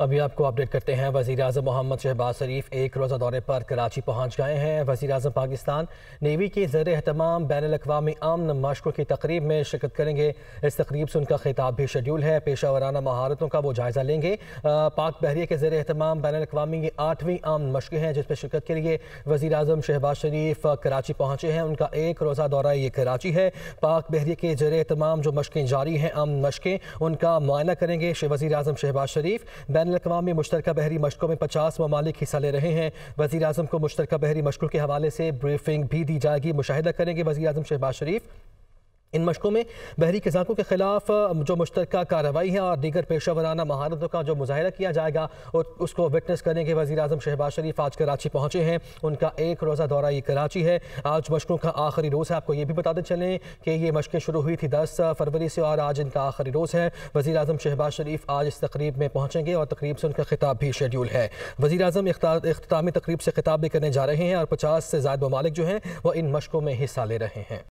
अभी आपको अपडेट करते हैं वजीर अजम मोहम्मद शहबाज शरीफ एक रोज़ा दौरे पर कराची पहुंच गए हैं वजीर अजम पाकिस्तान नेवी के जर अहतमाम बैन अवी अमन मशकों की तकरीब में शिरकत करेंगे इस तकरीब से उनका खिताब भी शेड्यूल है पेशा वाराना महारतों का वो जायज़ा लेंगे आ, पाक बहरिया के जर अहतमाम बैन अवी ये आठवीं अमन मशक़ें हैं जिसमें शिरकत के लिए वजी अजम शहबाज शरीफ कराची पहुँचे हैं उनका एक रोज़ा दौरा ये कराची है पाक बहरिया के जर अहतमाम जो मशक़ें जारी हैं अमन मशक़ें उनका मुआयना करेंगे वजी अजम शहबाज शरीफ बैन अवी मुश्तर बहरी मशकों में पचास ममालिक हिस्सा ले रहे हैं वजी अजम को मुश्तर बहरी मशकों के हवाले से ब्रीफिंग भी दी जाएगी मुशाह करेंगे वजी अजम शहबाज शरीफ इन मशकों में बहरी कजाकों के खिलाफ जो मुश्तरक कार्रवाई है और दीगर पेशा वराना महारतों का जो मुजाहरा किया जाएगा और उसको विटनेस करने के वजी अजम शहबाज शरीफ आज कराची पहुँचे हैं उनका एक रोज़ा दौरा ये कराची है आज मशकों का आखिरी रोज़ है आपको ये भी बताते चलें कि ये मशकें शुरू हुई थी दस फरवरी से और आज इनका आखिरी रोज़ है वजी अजम शहबाज शरीफ आज इस तकरीब में पहुँचेंगे और तकरीब से उनका खिताब भी शेड्यूल है वजी अजम अख्तामी तकरीब से खिताब भी करने जा रहे हैं और पचास से ज्यादा ममालिक जो हैं वह इन मशकों में हिस्सा ले रहे हैं